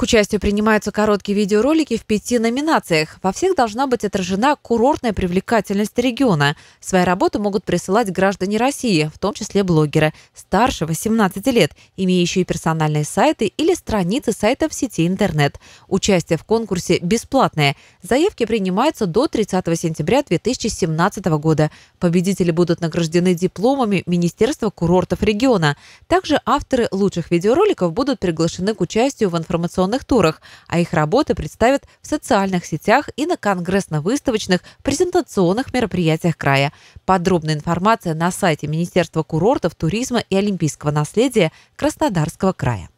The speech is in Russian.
К участию принимаются короткие видеоролики в пяти номинациях. Во всех должна быть отражена курортная привлекательность региона. Свои работы могут присылать граждане России, в том числе блогеры, старше 18 лет, имеющие персональные сайты или страницы сайтов в сети интернет. Участие в конкурсе бесплатное. Заявки принимаются до 30 сентября 2017 года. Победители будут награждены дипломами Министерства курортов региона. Также авторы лучших видеороликов будут приглашены к участию в информационном информационных турах, а их работы представят в социальных сетях и на конгрессно-выставочных презентационных мероприятиях края. Подробная информация на сайте Министерства курортов, туризма и олимпийского наследия Краснодарского края.